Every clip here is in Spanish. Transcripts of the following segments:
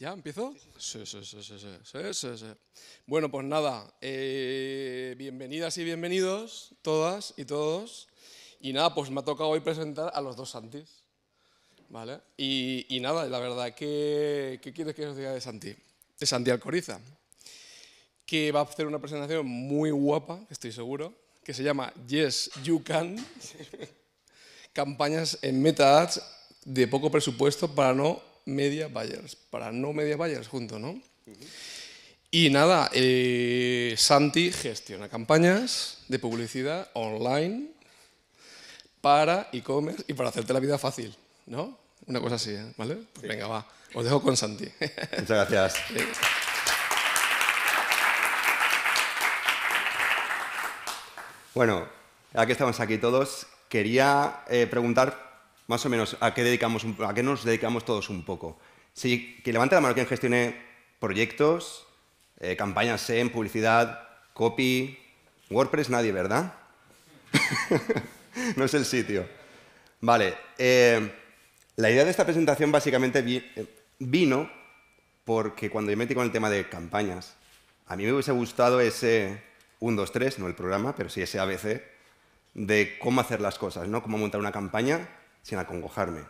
¿Ya empiezo? Sí, sí, sí. sí, sí, bueno, pues nada, eh, bienvenidas y bienvenidos, todas y todos. Y nada, pues me ha tocado hoy presentar a los dos Santis. ¿Vale? Y, nada, la verdad, ¿qué, ¿qué quieres que os diga de Santi? De Santi Alcoriza, que va a hacer una presentación muy guapa, estoy seguro, que se llama Yes, You Can. Campañas en Meta Ads de poco presupuesto para no media Buyers, para no media Buyers junto, ¿no? Y nada, eh, Santi gestiona campañas de publicidad online para e-commerce y para hacerte la vida fácil, ¿no? Una cosa así, ¿eh? ¿vale? Pues venga, va, os dejo con Santi. Muchas gracias. Bueno, ya que estamos aquí todos, quería eh, preguntar más o menos a qué, nos dedicamos todos un poco. Sí, que levante la mano quien gestione proyectos, eh, campañas SEM, publicidad, copy, WordPress, nadie, ¿verdad? no es el sitio. Vale, eh, la idea de esta presentación básicamente eh, vino porque cuando yo me metí con el tema de campañas, a mí me hubiese gustado ese 1, 2, 3, no el programa, pero sí ese ABC, de cómo hacer las cosas, ¿no? Cómo montar una campaña sin acongojarme.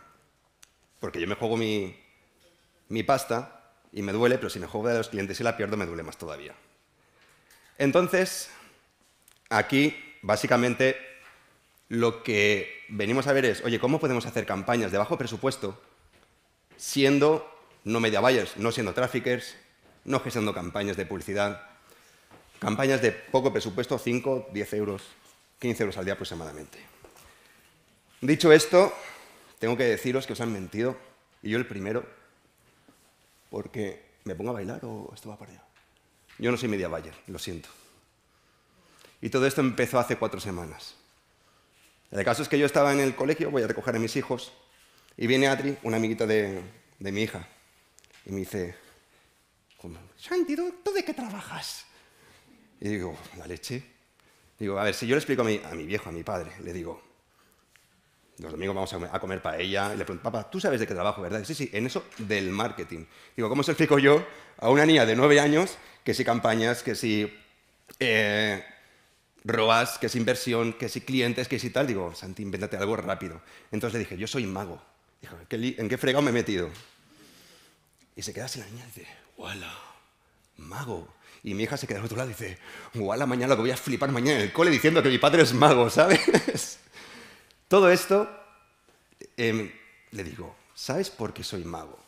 Porque yo me juego mi, pasta y me duele, pero si me juego de los clientes y la pierdo, me duele más todavía. Entonces, aquí básicamente lo que venimos a ver es, oye, ¿cómo podemos hacer campañas de bajo presupuesto siendo no media buyers, no siendo traffickers, no gestionando campañas de publicidad, campañas de poco presupuesto, 5, 10 euros, 15 euros al día aproximadamente? Dicho esto, tengo que deciros que os han mentido, y yo el primero, porque me pongo a bailar o esto va para allá. Yo no soy media Bayer, lo siento. Y todo esto empezó hace cuatro semanas. El caso es que yo estaba en el colegio, voy a recoger a mis hijos, y viene Adri, una amiguita de, mi hija, y me dice, Santi, ¿tú de qué trabajas? Y digo, la leche. Digo, a ver, si yo le explico a mi viejo, a mi padre, le digo, los domingos vamos a comer paella, y le pregunto, papá, ¿tú sabes de qué trabajo, verdad? sí, sí, en eso del marketing. Digo, ¿cómo se explico yo a una niña de nueve años que si campañas, que si eh, roas, que si inversión, que si clientes, que si tal? Digo, Santi, invéntate algo rápido. Entonces le dije, yo soy mago. Dijo, ¿en qué fregado me he metido? Y se queda así la niña dice, ¡wala! ¡Mago! Y mi hija se queda al otro lado y dice, ¡wala! Mañana lo voy a flipar mañana en el cole diciendo que mi padre es mago, ¿sabes? Todo esto, em, le digo, ¿sabes por qué soy mago?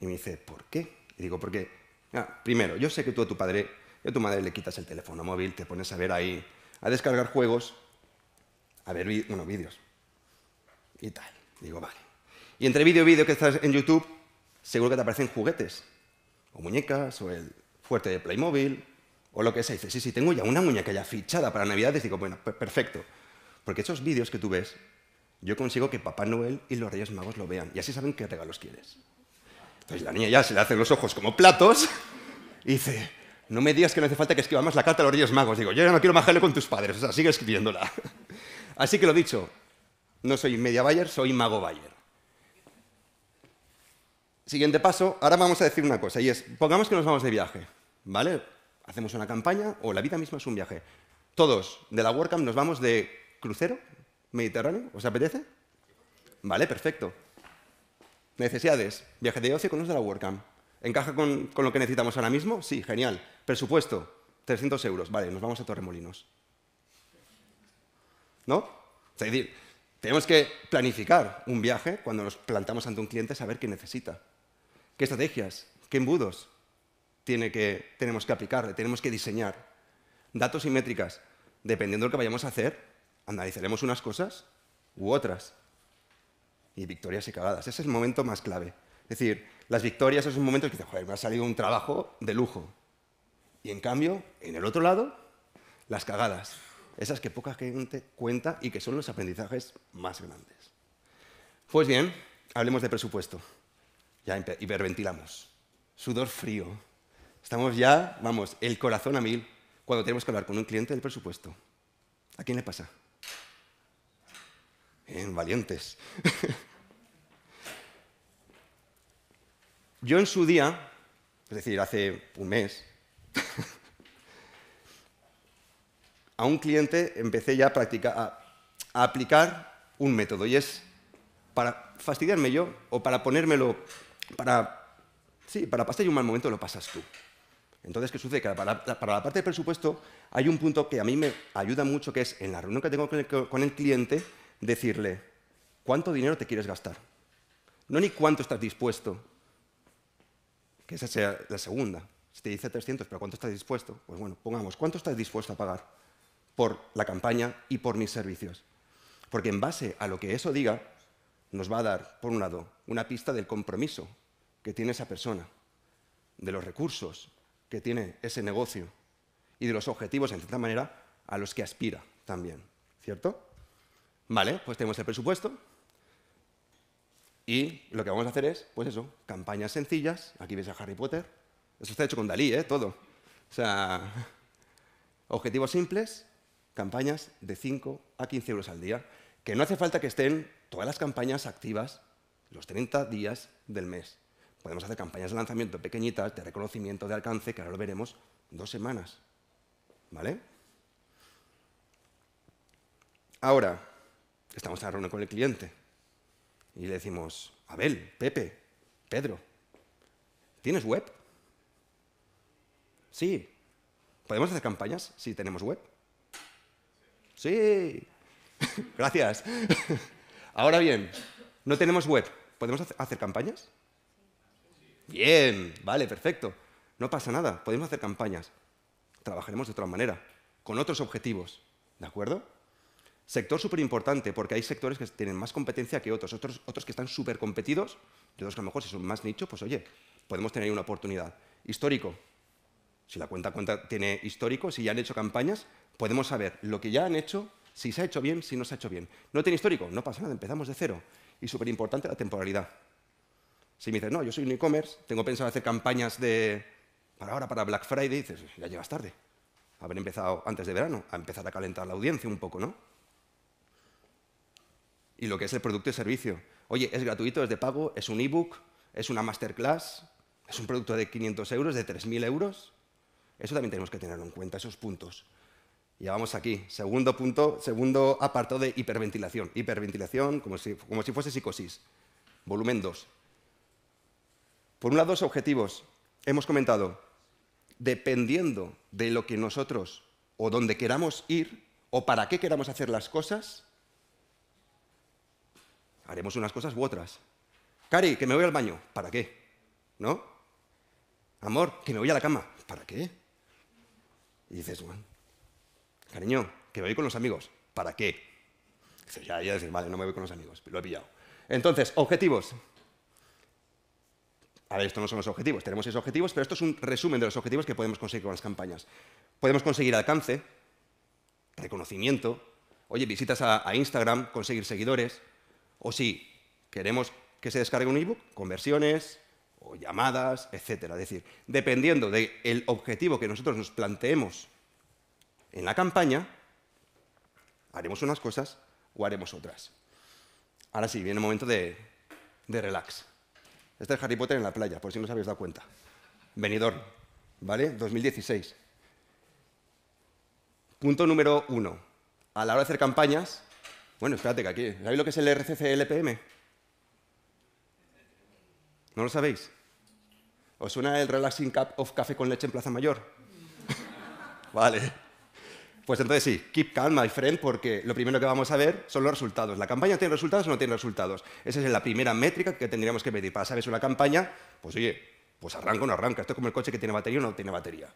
Y me dice, ¿por qué? Y digo, porque, ah, primero, yo sé que tú a tu padre, a tu madre le quitas el teléfono móvil, te pones a ver ahí, a descargar juegos, a ver, bueno, vídeos y tal. digo, vale. Y entre vídeo y vídeo que estás en YouTube, seguro que te aparecen juguetes, o muñecas, o el fuerte de Playmobil, o lo que sea. Y dices, sí, sí, tengo ya una muñeca ya fichada para Navidades. Y digo, bueno, perfecto. Porque esos vídeos que tú ves, yo consigo que Papá Noel y los Reyes Magos lo vean y así saben qué regalos quieres. Entonces la niña ya se le hacen los ojos como platos y dice, no me digas que no hace falta que escriba más la carta a los Reyes Magos. Digo, yo ya no quiero más con tus padres, o sea, sigue escribiéndola. Así que lo dicho, no soy media Bayer, soy mago Bayer. Siguiente paso, ahora vamos a decir una cosa, y es, pongamos que nos vamos de viaje, ¿vale? Hacemos una campaña o la vida misma es un viaje. Todos de la WordCamp nos vamos de ¿Crucero? ¿Mediterráneo? ¿Os apetece? Vale, perfecto. Necesidades. Viaje de ocio con los de la WordCamp. ¿Encaja con, lo que necesitamos ahora mismo? Sí, genial. Presupuesto, 300 euros. Vale, nos vamos a Torremolinos. ¿No? Es decir, tenemos que planificar un viaje cuando nos plantamos ante un cliente, saber qué necesita. ¿Qué estrategias? ¿Qué embudos tiene que, tenemos que aplicar? Tenemos que diseñar. Datos y métricas. Dependiendo de lo que vayamos a hacer, analizaremos unas cosas u otras. Y victorias y cagadas. Ese es el momento más clave. Es decir, las victorias es un momento en que dices, joder, me ha salido un trabajo de lujo. Y en cambio, en el otro lado, las cagadas. Esas que poca gente cuenta y que son los aprendizajes más grandes. Pues bien, hablemos de presupuesto. Ya hiperventilamos. Sudor frío. Estamos ya, vamos, el corazón a mil cuando tenemos que hablar con un cliente del presupuesto. ¿A quién le pasa? en valientes. Yo en su día, es decir, hace un mes, a un cliente empecé ya a, a, aplicar un método y es para fastidiarme yo o para ponérmelo, para, sí, para pasar un mal momento lo pasas tú. Entonces, ¿qué sucede? Que para, la parte de presupuesto hay un punto que a mí me ayuda mucho, que es en la reunión que tengo con el cliente, decirle, ¿cuánto dinero te quieres gastar? No ni cuánto estás dispuesto, que esa sea la segunda. Si te dice 300, pero ¿cuánto estás dispuesto? Pues bueno, pongamos, ¿cuánto estás dispuesto a pagar por la campaña y por mis servicios? Porque en base a lo que eso diga, nos va a dar, por un lado, una pista del compromiso que tiene esa persona, de los recursos que tiene ese negocio y de los objetivos, en cierta manera, a los que aspira también, ¿cierto? Vale, pues tenemos el presupuesto y lo que vamos a hacer es, pues eso, campañas sencillas. Aquí ves a Harry Potter. Eso está hecho con Dalí, ¿eh? Todo. O sea, objetivos simples, campañas de 5 a 15 euros al día, que no hace falta que estén todas las campañas activas los 30 días del mes. Podemos hacer campañas de lanzamiento pequeñitas, de reconocimiento, de alcance, que ahora lo veremos, dos semanas. ¿Vale? Ahora, estamos en la reunión con el cliente y le decimos, Abel, Pepe, Pedro, ¿tienes web? Sí. ¿Podemos hacer campañas si tenemos web? Sí. Gracias. Ahora bien, no tenemos web. ¿Podemos hacer campañas? Bien, vale, perfecto. No pasa nada, podemos hacer campañas. Trabajaremos de otra manera, con otros objetivos. ¿De acuerdo? Sector súper importante, porque hay sectores que tienen más competencia que otros, otros, que están súper competidos, y otros que a lo mejor si son más nichos, pues oye, podemos tener una oportunidad. Histórico. Si la cuenta cuenta tiene histórico, si ya han hecho campañas, podemos saber lo que ya han hecho, si se ha hecho bien, si no se ha hecho bien. No tiene histórico, no pasa nada, empezamos de cero. Y súper importante la temporalidad. Si me dices, no, yo soy un e-commerce, tengo pensado hacer campañas de, para ahora, para Black Friday, dices, ya llegas tarde. Haber empezado antes de verano, ha empezado a calentar la audiencia un poco, ¿no? y lo que es el producto y servicio. Oye, es gratuito, es de pago, es un e-book? es una masterclass, es un producto de 500 euros, de 3.000 euros. Eso también tenemos que tenerlo en cuenta, esos puntos. Ya vamos aquí, segundo punto, segundo apartado de hiperventilación. Hiperventilación como si, como si fuese psicosis. Volumen 2. Por un lado, los objetivos. Hemos comentado, dependiendo de lo que nosotros o donde queramos ir o para qué queramos hacer las cosas, Haremos unas cosas u otras. Cari, que me voy al baño. ¿Para qué? ¿No? Amor, que me voy a la cama. ¿Para qué? Y dices, bueno, cariño, que me voy con los amigos. ¿Para qué? Dices, ya, ya decir vale, no me voy con los amigos, lo he pillado. Entonces, objetivos. A ver, no son los objetivos, tenemos seis objetivos, pero esto es un resumen de los objetivos que podemos conseguir con las campañas. Podemos conseguir alcance, reconocimiento, oye, visitas a Instagram, conseguir seguidores, o si queremos que se descargue un ebook, conversiones o llamadas, etc. Es decir, dependiendo del objetivo que nosotros nos planteemos en la campaña, haremos unas cosas o haremos otras. Ahora sí, viene el momento de, de relax. Este es Harry Potter en la playa, por si no os habéis dado cuenta. Venidor, ¿vale? 2016. Punto número uno. A la hora de hacer campañas, bueno, espérate que aquí. ¿Sabéis lo que es el RCC-LPM? ¿No lo sabéis? ¿Os suena el Relaxing Cup of Café con leche en Plaza Mayor? vale. Pues entonces sí, keep calm, my friend, porque lo primero que vamos a ver son los resultados. ¿La campaña tiene resultados o no tiene resultados? Esa es la primera métrica que tendríamos que medir. Para saber si una campaña, pues oye, pues arranca o no arranca. Esto es como el coche que tiene batería o no tiene batería.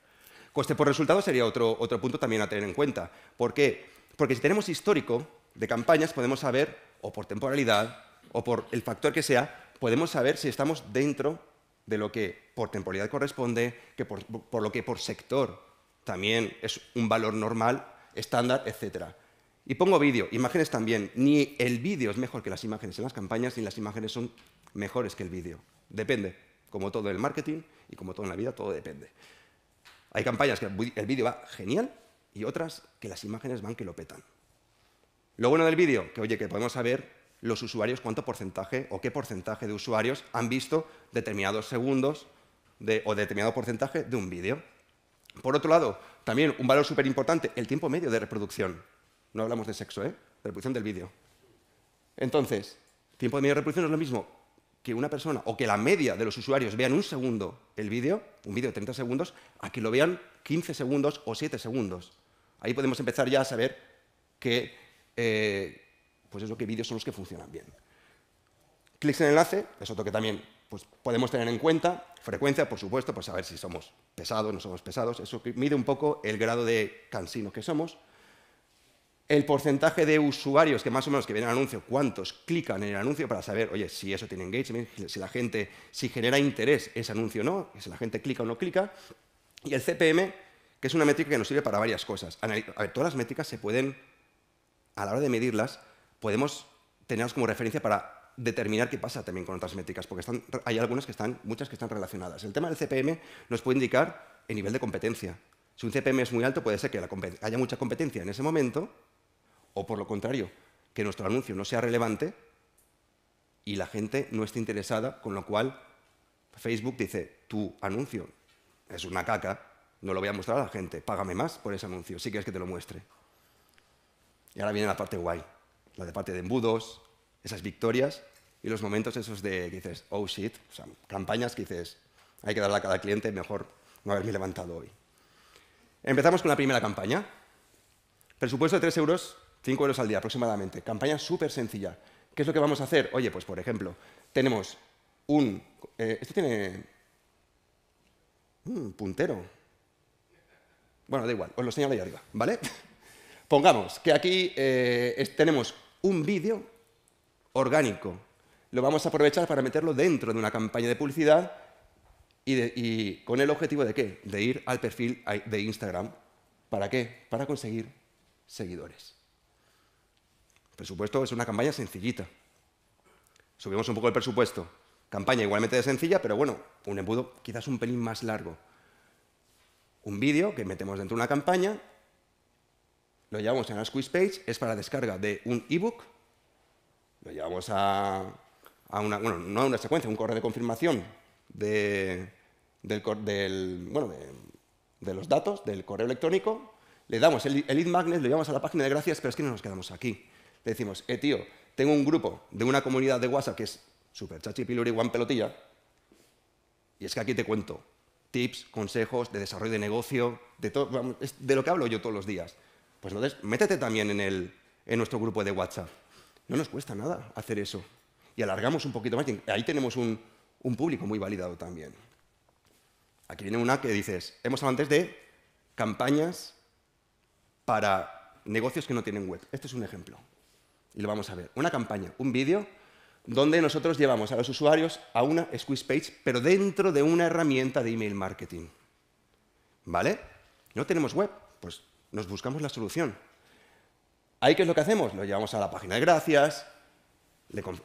Coste por resultado sería otro, otro punto también a tener en cuenta. ¿Por qué? Porque si tenemos histórico, de campañas podemos saber, o por temporalidad, o por el factor que sea, podemos saber si estamos dentro de lo que por temporalidad corresponde, que por, lo que por sector también es un valor normal, estándar, etc. Y pongo vídeo, imágenes también. Ni el vídeo es mejor que las imágenes en las campañas, ni las imágenes son mejores que el vídeo. Depende. Como todo el marketing y como todo en la vida, todo depende. Hay campañas que el vídeo va genial y otras que las imágenes van que lo petan. Lo bueno del vídeo, que oye, que podemos saber los usuarios cuánto porcentaje o qué porcentaje de usuarios han visto determinados segundos o determinado porcentaje de un vídeo. Por otro lado, también un valor súper importante, el tiempo medio de reproducción. No hablamos de sexo, ¿eh? reproducción del vídeo. Entonces, tiempo de medio de reproducción es lo mismo que una persona o que la media de los usuarios vean un segundo el vídeo, un vídeo de 30 segundos, a que lo vean 15 segundos o 7 segundos. Ahí podemos empezar ya a saber que eh, pues eso, que vídeos son los que funcionan bien. Clics en enlace, es otro que también pues, podemos tener en cuenta. Frecuencia, por supuesto, pues saber si somos pesados, no somos pesados. Eso mide un poco el grado de cansino que somos. El porcentaje de usuarios que más o menos que ven el anuncio, cuántos clican en el anuncio para saber, oye, si eso tiene engagement, si la gente, si genera interés ese anuncio o no, si la gente clica o no clica. Y el CPM, que es una métrica que nos sirve para varias cosas. A ver, todas las métricas se pueden a la hora de medirlas, podemos tenerlas como referencia para determinar qué pasa también con otras métricas, porque hay algunas que están, muchas que están relacionadas. El tema del CPM nos puede indicar el nivel de competencia. Si un CPM es muy alto, puede ser que haya mucha competencia en ese momento, o por lo contrario, que nuestro anuncio no sea relevante y la gente no esté interesada, con lo cual Facebook dice, tu anuncio es una caca, no lo voy a mostrar a la gente, págame más por ese anuncio, si quieres que te lo muestre. Y ahora viene la parte guay, la de parte de embudos, esas victorias y los momentos esos de que dices, oh shit, o sea, campañas que dices, hay que darle a cada cliente, mejor no haberme levantado hoy. Empezamos con la primera campaña. Presupuesto de 3 euros, 5 euros al día aproximadamente. Campaña súper sencilla. ¿Qué es lo que vamos a hacer? Oye, pues por ejemplo, tenemos un... Eh, esto tiene... un mm, puntero. Bueno, da igual, os lo señalo ahí arriba, ¿vale? Pongamos que aquí eh, tenemos un vídeo orgánico. Lo vamos a aprovechar para meterlo dentro de una campaña de publicidad y, con el objetivo de qué? De ir al perfil de Instagram. ¿Para qué? Para conseguir seguidores. El presupuesto es una campaña sencillita. Subimos un poco el presupuesto. Campaña igualmente de sencilla, pero bueno, un embudo quizás un pelín más largo. Un vídeo que metemos dentro de una campaña lo llevamos en la squeeze page, es para descarga de un ebook, lo llevamos a, una, bueno, no a una secuencia, un correo de confirmación de, los datos, del correo electrónico, le damos el, el lead magnet, lo llevamos a la página de gracias, pero es que no nos quedamos aquí. Le decimos, eh tío, tengo un grupo de una comunidad de WhatsApp que es super chachi piluri, one pelotilla, y es que aquí te cuento tips, consejos de desarrollo de negocio, de, todo, de lo que hablo yo todos los días. Pues entonces, métete también en, en nuestro grupo de WhatsApp. No nos cuesta nada hacer eso. Y alargamos un poquito más. ahí tenemos un, público muy validado también. Aquí viene una que dices, hemos hablado antes de campañas para negocios que no tienen web. Este es un ejemplo. Y lo vamos a ver. Una campaña, un vídeo, donde nosotros llevamos a los usuarios a una squeeze page, pero dentro de una herramienta de email marketing. ¿Vale? No tenemos web, pues nos buscamos la solución. Ahí, ¿qué es lo que hacemos? Lo llevamos a la página de gracias,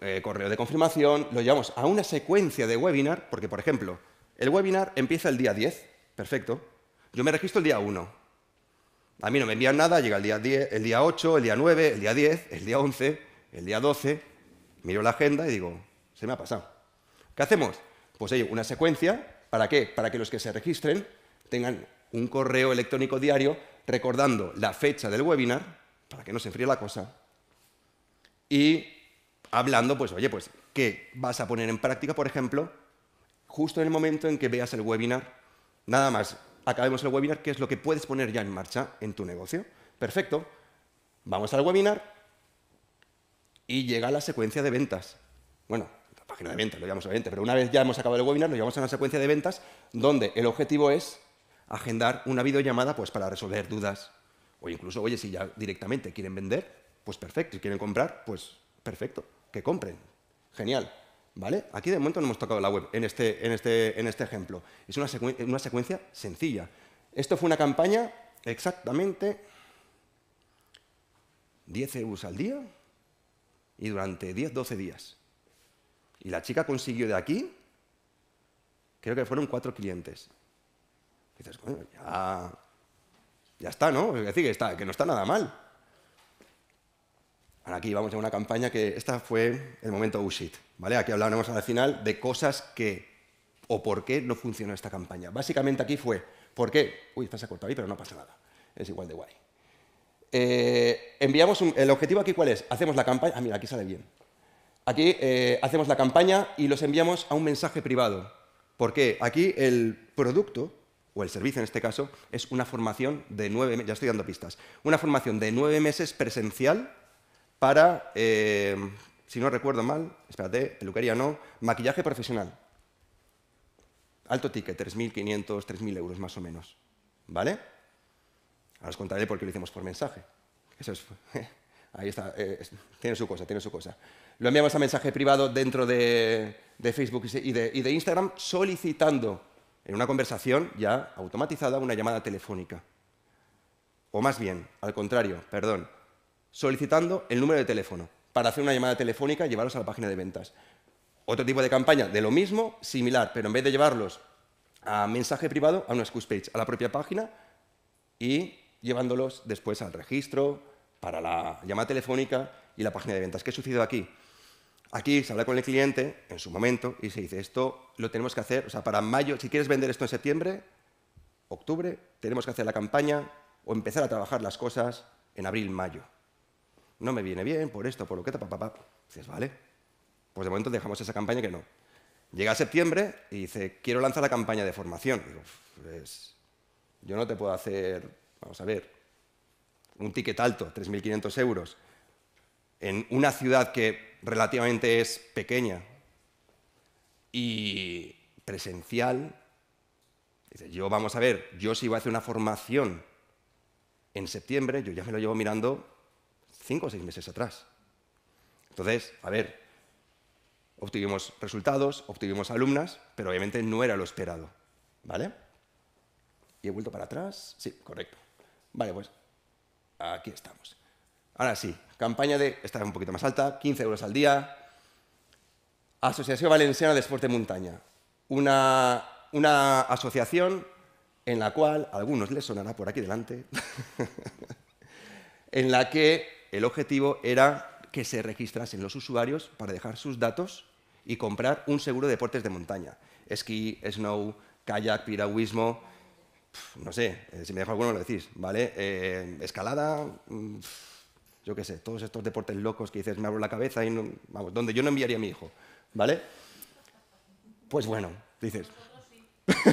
eh, correo de confirmación, lo llevamos a una secuencia de webinar, porque, por ejemplo, el webinar empieza el día 10, perfecto. Yo me registro el día 1. A mí no me envían nada, llega el día, el día 8, el día 9, el día 10, el día 11, el día 12. Miro la agenda y digo, se me ha pasado. ¿Qué hacemos? Pues hay una secuencia. ¿Para qué? Para que los que se registren tengan un correo electrónico diario recordando la fecha del webinar, para que no se enfríe la cosa, y hablando, pues, oye, pues, ¿qué vas a poner en práctica, por ejemplo, justo en el momento en que veas el webinar? Nada más, acabemos el webinar, ¿qué es lo que puedes poner ya en marcha en tu negocio? Perfecto, vamos al webinar y llega la secuencia de ventas. Bueno, la página de ventas, lo llamamos a pero una vez ya hemos acabado el webinar, lo llevamos a una secuencia de ventas donde el objetivo es agendar una videollamada pues, para resolver dudas. O incluso, oye, si ya directamente quieren vender, pues perfecto. Si quieren comprar, pues perfecto, que compren. Genial. ¿Vale? Aquí de momento no hemos tocado la web en este, en este, en este ejemplo. Es una, una secuencia sencilla. Esto fue una campaña exactamente 10 euros al día y durante 10-12 días. Y la chica consiguió de aquí, creo que fueron cuatro clientes dices, bueno, ya, está, ¿no? Es decir, que, está, que no está nada mal. aquí vamos a una campaña que esta fue el momento USIT, ¿vale? Aquí hablábamos al final de cosas que o por qué no funcionó esta campaña. Básicamente aquí fue, ¿por qué? Uy, estás acortado ahí, pero no pasa nada. Es igual de guay. Eh, enviamos un, el objetivo aquí cuál es? Hacemos la campaña. Ah, mira, aquí sale bien. Aquí eh, hacemos la campaña y los enviamos a un mensaje privado. ¿Por qué? Aquí el producto o el servicio en este caso, es una formación de nueve meses, ya estoy dando pistas, una formación de nueve meses presencial para, eh, si no recuerdo mal, espérate, peluquería no, maquillaje profesional. Alto ticket, 3.500, 3.000 euros más o menos. ¿Vale? Ahora os contaré por qué lo hicimos por mensaje. Eso es, ahí está, eh, tiene su cosa, tiene su cosa. Lo enviamos a mensaje privado dentro de, Facebook y de Instagram solicitando en una conversación ya automatizada, una llamada telefónica. O más bien, al contrario, perdón, solicitando el número de teléfono para hacer una llamada telefónica y llevarlos a la página de ventas. Otro tipo de campaña de lo mismo, similar, pero en vez de llevarlos a mensaje privado, a una squeeze page, a la propia página y llevándolos después al registro, para la llamada telefónica y la página de ventas. ¿Qué ha sucedido aquí? Aquí se habla con el cliente en su momento y se dice, esto lo tenemos que hacer, o sea, para mayo, si quieres vender esto en septiembre, octubre, tenemos que hacer la campaña o empezar a trabajar las cosas en abril, mayo. No me viene bien por esto, por lo que te papá. Dices, vale, pues de momento dejamos esa campaña que no. Llega septiembre y dice, quiero lanzar la campaña de formación. Digo, pues, yo no te puedo hacer, vamos a ver, un ticket alto, 3.500 euros, en una ciudad que relativamente es pequeña y presencial, yo vamos a ver, yo si iba a hacer una formación en septiembre, yo ya me lo llevo mirando cinco o seis meses atrás. Entonces, a ver, obtuvimos resultados, obtuvimos alumnas, pero obviamente no era lo esperado. ¿Vale? ¿Y he vuelto para atrás? Sí, correcto. Vale, pues aquí estamos. Ahora sí, campaña de, esta es un poquito más alta, 15 euros al día. Asociación Valenciana de Esporte Montaña. Una, asociación en la cual, a algunos les sonará por aquí delante, en la que el objetivo era que se registrasen los usuarios para dejar sus datos y comprar un seguro de deportes de montaña. Esquí, snow, kayak, piragüismo, no sé, eh, si me dejo alguno lo decís, ¿vale? Eh, escalada, mm, yo qué sé, todos estos deportes locos que dices, me abro la cabeza y no, vamos, donde yo no enviaría a mi hijo, ¿vale? Pues bueno, dices.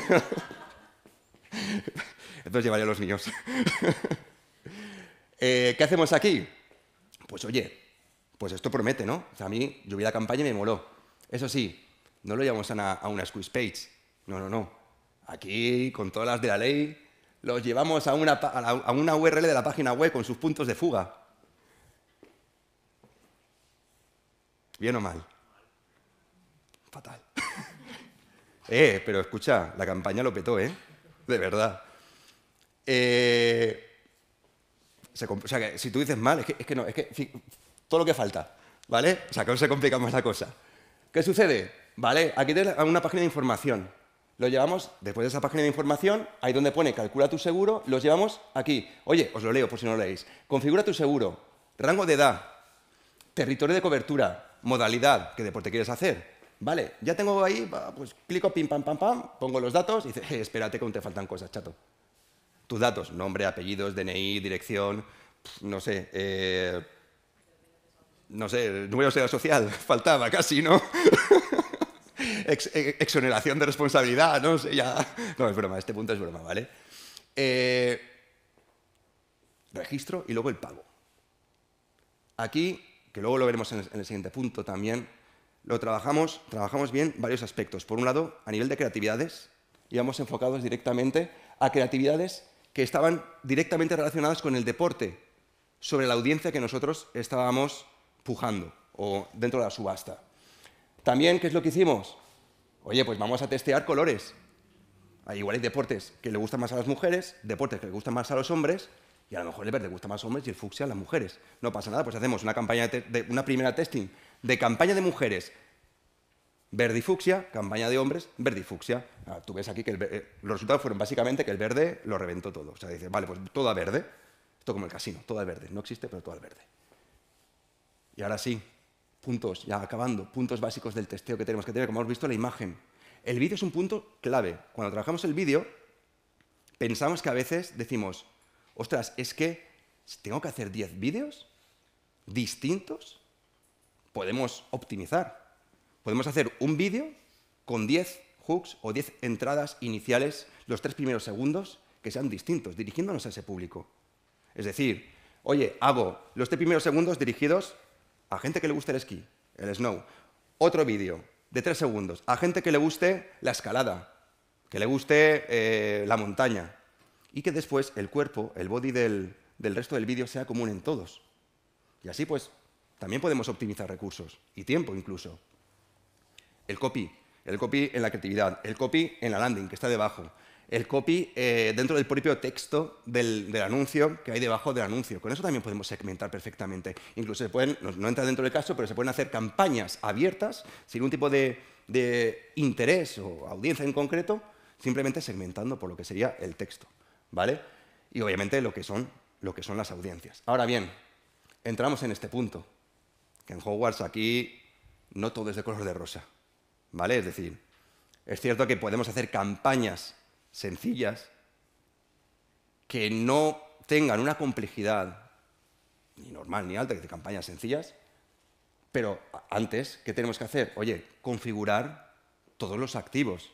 Entonces llevaría a los niños. Eh, ¿Qué hacemos aquí? Pues oye, pues esto promete, ¿no? O sea, a mí yo vi la campaña y me moló. Eso sí, no lo llevamos a una, squeeze page. No, no, no. Aquí, con todas las de la ley, los llevamos a una, a una URL de la página web con sus puntos de fuga. ¿Bien o mal? Fatal. eh, pero escucha, la campaña lo petó, ¿eh? De verdad. Eh, se, o sea, que si tú dices mal, es que, es no, es que todo lo que falta, ¿vale? O sea, que os se complica más la cosa. ¿Qué sucede? ¿Vale? Aquí tienes una página de información. Lo llevamos, después de esa página de información, ahí donde pone calcula tu seguro, los llevamos aquí. Oye, os lo leo por si no lo leéis. Configura tu seguro, rango de edad, territorio de cobertura, modalidad, qué deporte quieres hacer. Vale, ya tengo ahí, pues clico, pim, pam, pam, pam, pongo los datos y dice, eh, espérate que te faltan cosas, chato. Tus datos, nombre, apellidos, DNI, dirección, no sé, eh, no sé, número de Seguridad social, faltaba casi, ¿no? Eh, exoneración de responsabilidad, no sé, ya... No, es broma, este punto es broma, ¿vale? registro y luego el pago. Aquí que luego lo veremos en el, siguiente punto también, lo trabajamos, trabajamos bien varios aspectos. Por un lado, a nivel de creatividades, íbamos enfocados directamente a creatividades que estaban directamente relacionadas con el deporte, sobre la audiencia que nosotros estábamos pujando o dentro de la subasta. También, ¿qué es lo que hicimos? Oye, pues vamos a testear colores. igual hay deportes que le gustan más a las mujeres, deportes que le gustan más a los hombres, y a lo mejor el verde gusta más hombres y el fucsia a las mujeres. No pasa nada, pues hacemos una, campaña de, una primera testing de campaña de mujeres verde y fucsia, campaña de hombres verde y fucsia. Ah, tú ves aquí que eh, los resultados fueron básicamente que el verde lo reventó todo. O sea, dice vale, pues toda verde. Esto como el casino, toda verde. No existe, pero toda verde. Y ahora sí, puntos, ya acabando, puntos básicos del testeo que tenemos que tener, como hemos visto la imagen. El vídeo es un punto clave. Cuando trabajamos el vídeo, pensamos que a veces decimos, ostras, es que si tengo que hacer 10 vídeos distintos. Podemos optimizar. Podemos hacer un vídeo con 10 hooks o 10 entradas iniciales, los tres primeros segundos, que sean distintos, dirigiéndonos a ese público. Es decir, oye, hago los tres primeros segundos dirigidos a gente que le guste el esquí, el snow. Otro vídeo de tres segundos, a gente que le guste la escalada, que le guste eh, la montaña, y que después el cuerpo, el body del, resto del vídeo sea común en todos. Y así pues, también podemos optimizar recursos y tiempo incluso. El copy, el copy en la creatividad, el copy en la landing que está debajo, el copy eh, dentro del propio texto del, anuncio que hay debajo del anuncio. Con eso también podemos segmentar perfectamente. Incluso se pueden, no, entra dentro del caso, pero se pueden hacer campañas abiertas sin un tipo de interés o audiencia en concreto, simplemente segmentando por lo que sería el texto. ¿vale? Y obviamente lo que son, lo que son las audiencias. Ahora bien, entramos en este punto, que en Hogwarts aquí no todo es de color de rosa, ¿vale? Es decir, es cierto que podemos hacer campañas sencillas que no tengan una complejidad ni normal ni alta, que de campañas sencillas, pero antes, ¿qué tenemos que hacer? Oye, configurar todos los activos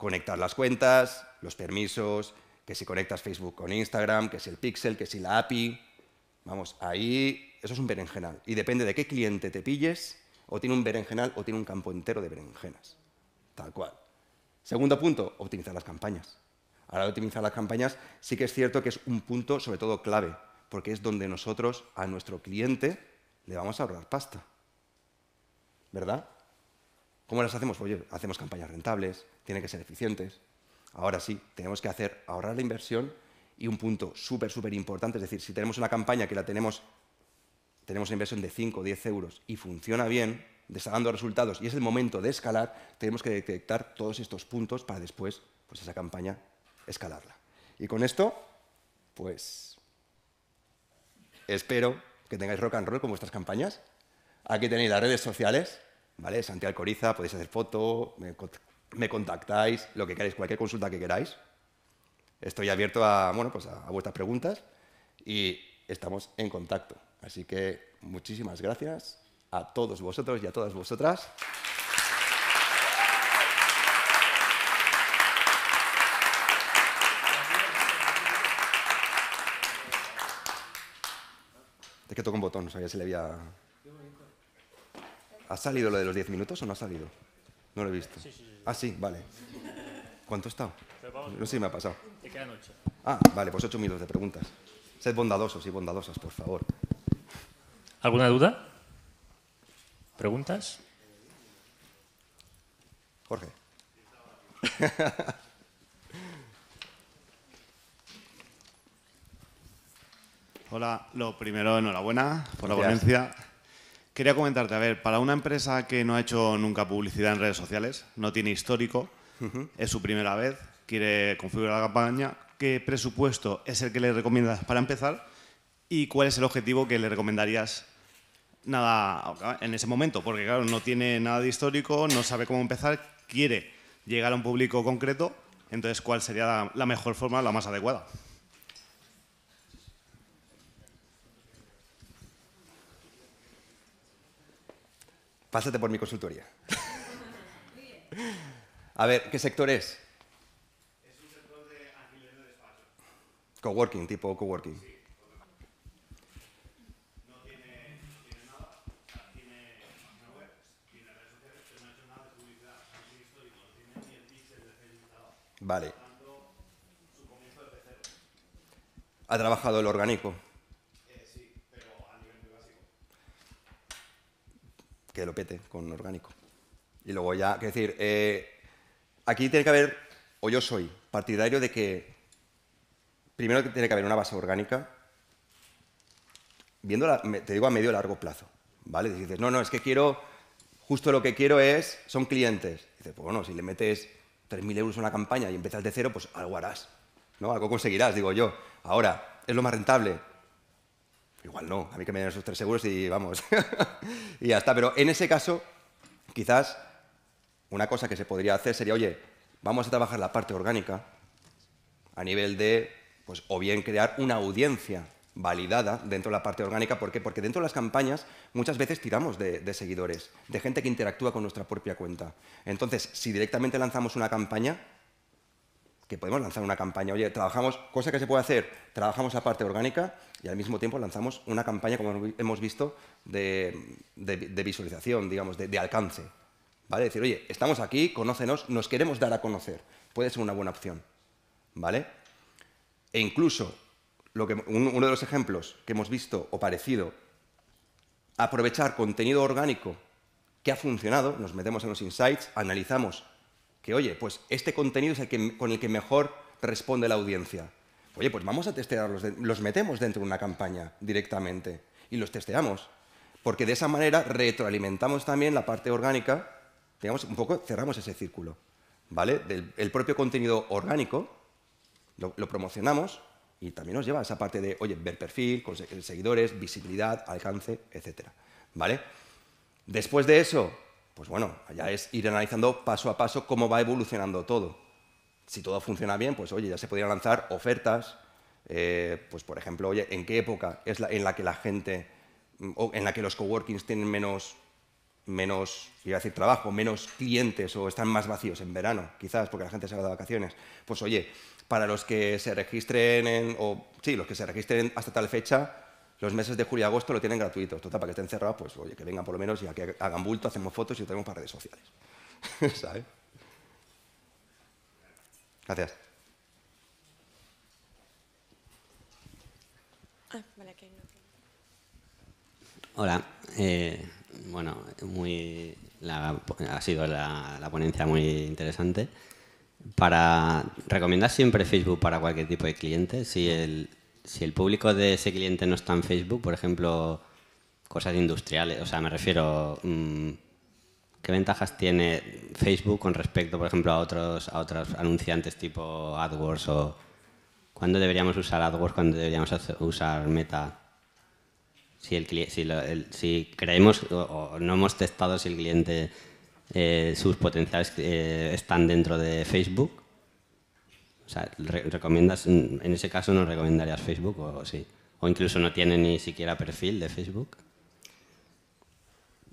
conectar las cuentas, los permisos, que si conectas Facebook con Instagram, que si el Pixel, que si la API. Vamos, ahí eso es un berenjenal. Y depende de qué cliente te pilles, o tiene un berenjenal o tiene un campo entero de berenjenas. Tal cual. Segundo punto, optimizar las campañas. Ahora de optimizar las campañas sí que es cierto que es un punto sobre todo clave, porque es donde nosotros a nuestro cliente le vamos a ahorrar pasta. ¿Verdad? ¿Cómo las hacemos? Pues, oye, hacemos campañas rentables, tienen que ser eficientes. Ahora sí, tenemos que hacer ahorrar la inversión y un punto súper, súper importante, es decir, si tenemos una campaña que la tenemos, tenemos inversión de 5 o 10 euros y funciona bien, está resultados y es el momento de escalar, tenemos que detectar todos estos puntos para después, pues esa campaña, escalarla. Y con esto, pues, espero que tengáis rock and roll con vuestras campañas. Aquí tenéis las redes sociales, ¿vale? santiago Alcoriza, podéis hacer foto, me contactáis, lo que queráis, cualquier consulta que queráis. Estoy abierto a, bueno, pues a, vuestras preguntas y estamos en contacto. Así que muchísimas gracias a todos vosotros y a todas vosotras. Es que toco un botón, no sabía si le había... ¿Ha salido lo de los 10 minutos o no ha salido? No lo he visto. Ah, sí, vale. ¿Cuánto está estado? No sé si me ha pasado. Ah, vale, pues ocho minutos de preguntas. Sed bondadosos y bondadosas, por favor. ¿Alguna duda? ¿Preguntas? Jorge. Hola, lo primero, enhorabuena por la ponencia. Quería comentarte, a ver, para una empresa que no ha hecho nunca publicidad en redes sociales, no tiene histórico, es su primera vez, quiere configurar la campaña, ¿qué presupuesto es el que le recomiendas para empezar? ¿Y cuál es el objetivo que le recomendarías nada en ese momento? Porque claro, no tiene nada de histórico, no sabe cómo empezar, quiere llegar a un público concreto, entonces ¿cuál sería la mejor forma, la más adecuada? Pásate por mi consultoría. A ver, ¿qué sector es? Es un sector de alquiler de despacho. Coworking, tipo coworking. Sí. No tiene, tiene nada, tiene página web, tiene redes sociales, pero no ha hecho nada de publicidad, no tiene histórico, no tiene ni el pixel de felicitado. Vale. Ha trabajado el orgánico. de lo pete con orgánico. Y luego ya, es decir, eh, aquí tiene que haber, o yo soy partidario de que primero tiene que haber una base orgánica, viendo la, te digo a medio largo plazo, ¿vale? dices, no, no, es que quiero, justo lo que quiero es, son clientes. dice dices, pues bueno, si le metes 3.000 euros a una campaña y empiezas de cero, pues algo harás, ¿no? Algo conseguirás, digo yo. Ahora, ¿es lo más rentable? Igual no, a mí que me den esos tres seguros y vamos. y ya está, pero en ese caso, quizás una cosa que se podría hacer sería, oye, vamos a trabajar la parte orgánica a nivel de, pues, o bien crear una audiencia validada dentro de la parte orgánica. ¿Por qué? Porque dentro de las campañas muchas veces tiramos de, de, seguidores, de gente que interactúa con nuestra propia cuenta. Entonces, si directamente lanzamos una campaña, que podemos lanzar una campaña. Oye, trabajamos, cosa que se puede hacer, trabajamos la parte orgánica y al mismo tiempo lanzamos una campaña, como hemos visto, de, visualización, digamos, de, alcance. ¿Vale? Decir, oye, estamos aquí, conócenos, nos queremos dar a conocer. Puede ser una buena opción. ¿Vale? E incluso, uno de los ejemplos que hemos visto o parecido, aprovechar contenido orgánico que ha funcionado, nos metemos en los insights, analizamos que, oye, pues este contenido es el con el que mejor responde la audiencia. Oye, pues vamos a testearlos, los metemos dentro de una campaña directamente y los testeamos, porque de esa manera retroalimentamos también la parte orgánica, digamos, un poco cerramos ese círculo, ¿vale? el propio contenido orgánico lo, promocionamos y también nos lleva a esa parte de, oye, ver perfil, seguidores, visibilidad, alcance, etcétera, ¿vale? Después de eso, pues bueno, allá es ir analizando paso a paso cómo va evolucionando todo. Si todo funciona bien, pues oye, ya se podrían lanzar ofertas, eh, pues por ejemplo, oye, ¿en qué época es la, en la que la gente, mm, o en la que los coworkings tienen menos, menos, iba a decir trabajo, menos clientes o están más vacíos en verano, quizás porque la gente se va de vacaciones? Pues oye, para los que se registren, o sí, los que se registren hasta tal fecha, los meses de julio y agosto lo tienen gratuito. para que estén cerrados, pues oye, que vengan por lo menos y hagan bulto, hacemos fotos y lo tenemos para redes sociales. ¿Sabes? Gracias. Ah, Hola. Eh, bueno, muy, ha sido la, la ponencia muy interesante. Para, ¿Recomiendas siempre Facebook para cualquier tipo de cliente? Si el, si el público de ese cliente no está en Facebook, por ejemplo, cosas industriales, o sea, me refiero, mm, ¿qué ventajas tiene Facebook con respecto, por ejemplo, a otros, a otros anunciantes tipo AdWords o cuándo deberíamos usar AdWords, cuándo deberíamos usar Meta? Si, creemos o, no hemos testado si el cliente, eh, sus potenciales eh, están dentro de Facebook o sea, recomiendas, en ese caso no recomendarías Facebook o sí. O incluso no tiene ni siquiera perfil de Facebook.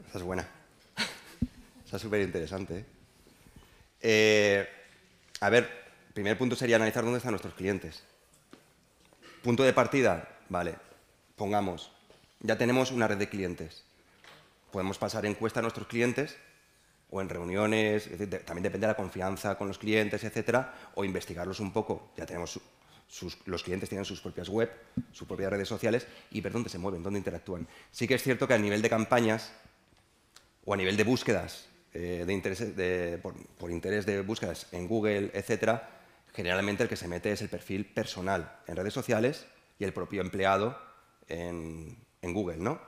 Esa es buena. Esa es súper interesante. ¿eh? Eh, a ver, primer punto sería analizar dónde están nuestros clientes. Punto de partida, vale, pongamos, ya tenemos una red de clientes. Podemos pasar encuesta a nuestros clientes o en reuniones, también depende de la confianza con los clientes, etcétera, o investigarlos un poco. Ya tenemos los clientes tienen sus propias web, sus propias redes sociales y ver dónde se mueven, dónde interactúan. Sí que es cierto que a nivel de campañas o a nivel de búsquedas, eh, de interés, de, por, interés de búsquedas en Google, etcétera, generalmente el que se mete es el perfil personal en redes sociales y el propio empleado en, en Google, ¿no?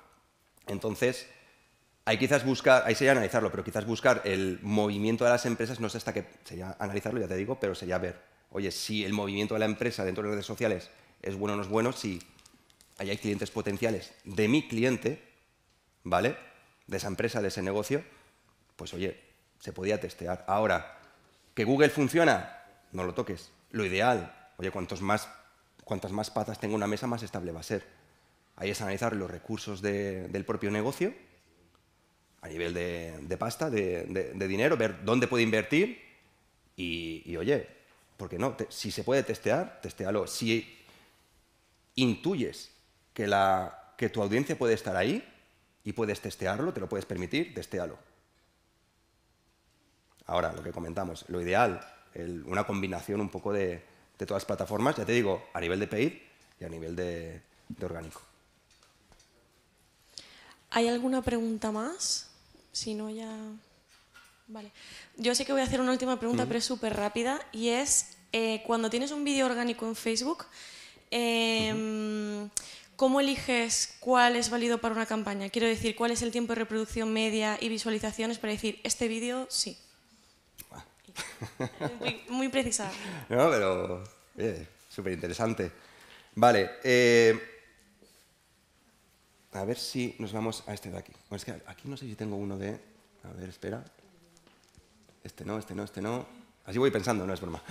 Entonces, quizás buscar, ahí sería analizarlo, pero quizás buscar el movimiento de las empresas, no sé hasta qué, sería analizarlo, ya te digo, pero sería ver, oye, si el movimiento de la empresa dentro de las redes sociales es bueno o no es bueno, si ahí hay clientes potenciales de mi cliente, ¿vale? De esa empresa, de ese negocio, pues oye, se podía testear. Ahora, ¿que Google funciona? No lo toques. Lo ideal, oye, cuantos más, cuantas más patas tenga una mesa, más estable va a ser. Ahí es analizar los recursos del propio negocio, a nivel de, pasta, de, dinero, ver dónde puede invertir y, oye, porque no? si se puede testear, testéalo. Si intuyes que, la, que tu audiencia puede estar ahí y puedes testearlo, te lo puedes permitir, testéalo. Ahora, lo que comentamos, lo ideal, una combinación un poco de, todas las plataformas, ya te digo, a nivel de paid y a nivel de, de orgánico. ¿Hay alguna pregunta más? Si no, ya... Vale. Yo sé que voy a hacer una última pregunta, pero es súper rápida, y es, eh, cuando tienes un vídeo orgánico en Facebook, em, ¿cómo eliges cuál es válido para una campaña? Quiero decir, ¿cuál es el tiempo de reproducción media y visualizaciones para decir, este vídeo sí? Muy, muy, precisa. No, pero eh, súper interesante. Vale, eh, a ver si nos vamos a este de aquí. aquí no sé si tengo uno de... A ver, espera. Este no, este no, este no. Así voy pensando, no es broma.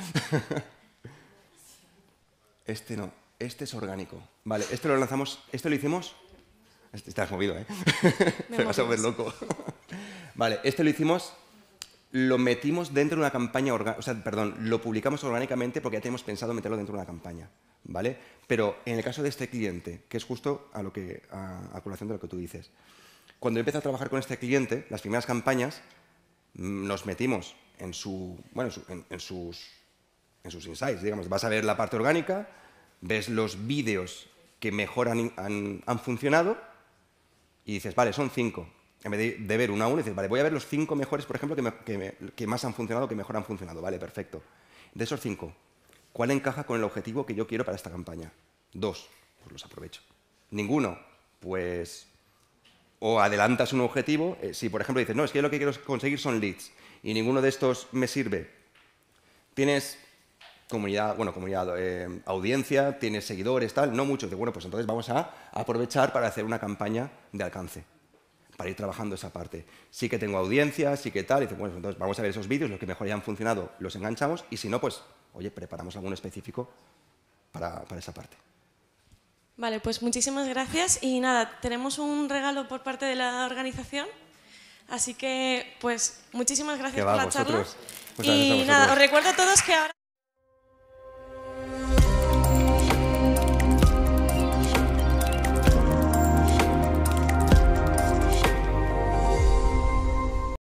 este no, este es orgánico. Vale, este lo lanzamos, este lo hicimos. Este, estás movido, ¿eh? Me vas a ver loco. vale, este lo hicimos, lo metimos dentro de una campaña, orgánica, o sea, perdón, lo publicamos orgánicamente porque ya teníamos pensado meterlo dentro de una campaña. ¿vale? Pero en el caso de este cliente, que es justo a, lo que, a, colación de lo que tú dices, cuando empieza a trabajar con este cliente, las primeras campañas mm, nos metimos en, sus, insights, digamos. Vas a ver la parte orgánica, ves los vídeos que mejor han, funcionado y dices, vale, son cinco. En de, ver uno a uno, dices, vale, voy a ver los cinco mejores, por ejemplo, que, que más han funcionado, que mejor han funcionado. Vale, perfecto. De esos cinco, ¿Cuál encaja con el objetivo que yo quiero para esta campaña? Dos, pues los aprovecho. Ninguno, pues o adelantas un objetivo, eh, si por ejemplo dices, no, es que lo que quiero conseguir son leads y ninguno de estos me sirve, tienes comunidad, bueno, comunidad, eh, audiencia, tienes seguidores, tal, no muchos, de bueno, pues entonces vamos a aprovechar para hacer una campaña de alcance, para ir trabajando esa parte. Sí que tengo audiencia, sí que tal, y dices, bueno, pues entonces vamos a ver esos vídeos, los que mejor hayan funcionado, los enganchamos y si no, pues oye, preparamos algún específico para, para esa parte. Vale, pues muchísimas gracias y nada, tenemos un regalo por parte de la organización, así que pues muchísimas gracias por la charla. y nada, os recuerdo a todos que ahora...